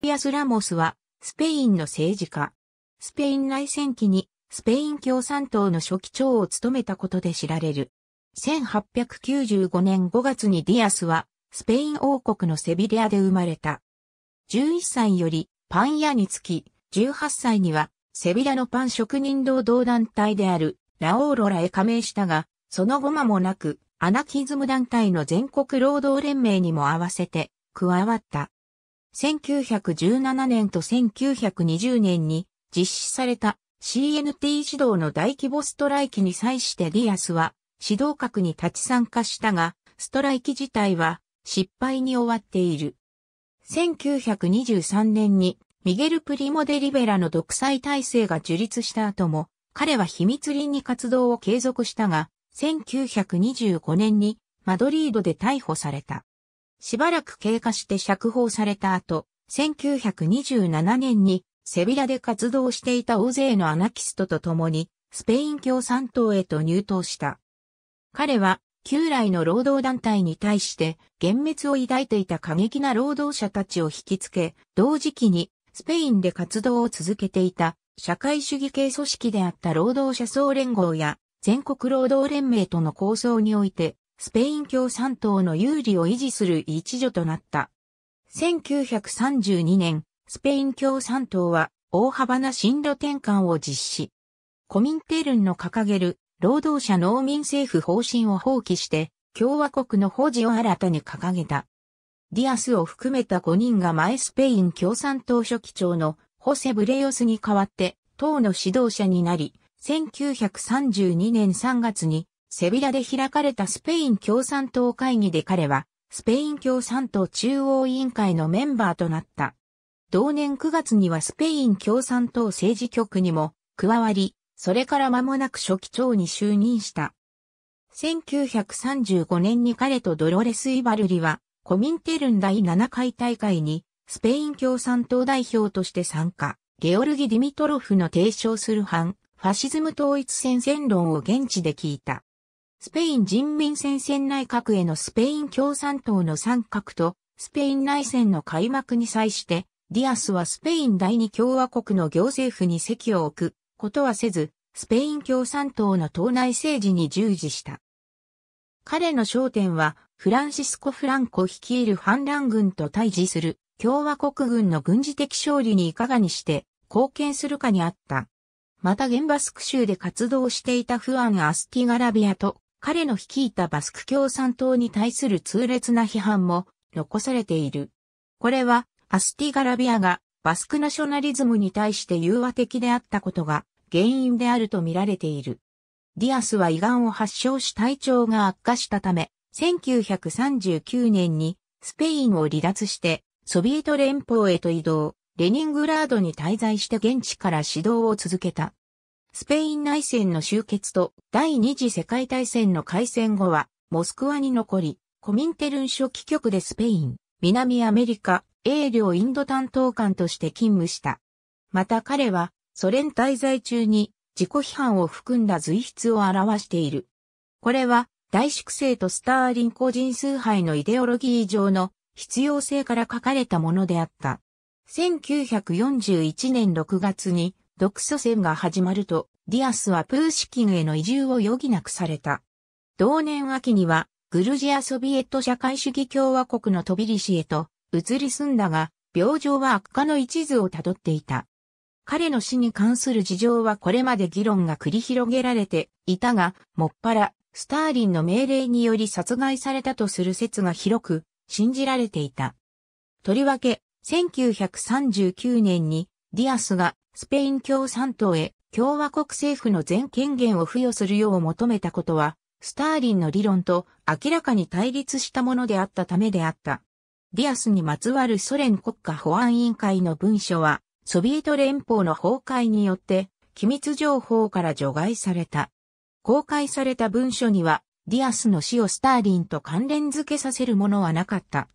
ピアス・ラモスは、スペインの政治家。スペイン内戦期に、スペイン共産党の初期長を務めたことで知られる。1895年5月にディアスは、スペイン王国のセビリアで生まれた。11歳より、パン屋につき、18歳には、セビアのパン職人労働団体である、ラオーロラへ加盟したが、その後間もなく、アナキズム団体の全国労働連盟にも合わせて、加わった。1917年と1920年に実施された CNT 指導の大規模ストライキに際してディアスは指導閣に立ち参加したが、ストライキ自体は失敗に終わっている。1923年にミゲル・プリモ・デ・リベラの独裁体制が樹立した後も、彼は秘密裏に活動を継続したが、1925年にマドリードで逮捕された。しばらく経過して釈放された後、1927年にセビラで活動していた大勢のアナキストと共に、スペイン共産党へと入党した。彼は、旧来の労働団体に対して、幻滅を抱いていた過激な労働者たちを引きつけ、同時期に、スペインで活動を続けていた、社会主義系組織であった労働者総連合や、全国労働連盟との構想において、スペイン共産党の有利を維持する一助となった。1932年、スペイン共産党は大幅な進路転換を実施。コミンテルンの掲げる労働者農民政府方針を放棄して共和国の保持を新たに掲げた。ディアスを含めた5人が前スペイン共産党書記長のホセ・ブレヨスに代わって党の指導者になり、1932年3月にセビラで開かれたスペイン共産党会議で彼は、スペイン共産党中央委員会のメンバーとなった。同年9月にはスペイン共産党政治局にも加わり、それから間もなく書記長に就任した。1935年に彼とドロレス・イバルリは、コミンテルン第7回大会に、スペイン共産党代表として参加、ゲオルギ・ディミトロフの提唱する反、ファシズム統一戦線論を現地で聞いた。スペイン人民戦線内閣へのスペイン共産党の参画と、スペイン内戦の開幕に際して、ディアスはスペイン第二共和国の行政府に席を置くことはせず、スペイン共産党の党内政治に従事した。彼の焦点は、フランシスコ・フランコ率いる反乱軍と対峙する共和国軍の軍事的勝利にいかがにして貢献するかにあった。また現場スク州で活動していたフアン・アスティガラビアと彼の率いたバスク共産党に対する痛烈な批判も残されている。これは、アスティガラビアがバスクナショナリズムに対して融和的であったことが原因であると見られている。ディアスは胃がんを発症し体調が悪化したため、1939年にスペインを離脱してソビエト連邦へと移動、レニングラードに滞在して現地から指導を続けた。スペイン内戦の終結と第二次世界大戦の開戦後は、モスクワに残り、コミンテルン書記局でスペイン、南アメリカ、英領インド担当官として勤務した。また彼は、ソ連滞在中に自己批判を含んだ随筆を表している。これは、大粛清とスターリン個人崇拝のイデオロギー上の必要性から書かれたものであった。1941年6月に独ソ戦が始まると、ディアスはプーシキンへの移住を余儀なくされた。同年秋には、グルジアソビエット社会主義共和国のトビリシへと移り住んだが、病状は悪化の一途をたどっていた。彼の死に関する事情はこれまで議論が繰り広げられていたが、もっぱら、スターリンの命令により殺害されたとする説が広く信じられていた。とりわけ、1939年にディアスがスペイン共産党へ共和国政府の全権限を付与するよう求めたことは、スターリンの理論と明らかに対立したものであったためであった。ディアスにまつわるソ連国家保安委員会の文書は、ソビエト連邦の崩壊によって、機密情報から除外された。公開された文書には、ディアスの死をスターリンと関連付けさせるものはなかった。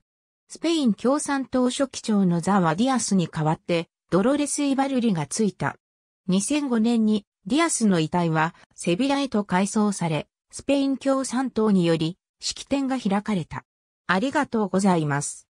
スペイン共産党書記長の座はディアスに代わって、ドロレス・イバルリがついた。2005年にディアスの遺体はセビラへと改装され、スペイン共産党により式典が開かれた。ありがとうございます。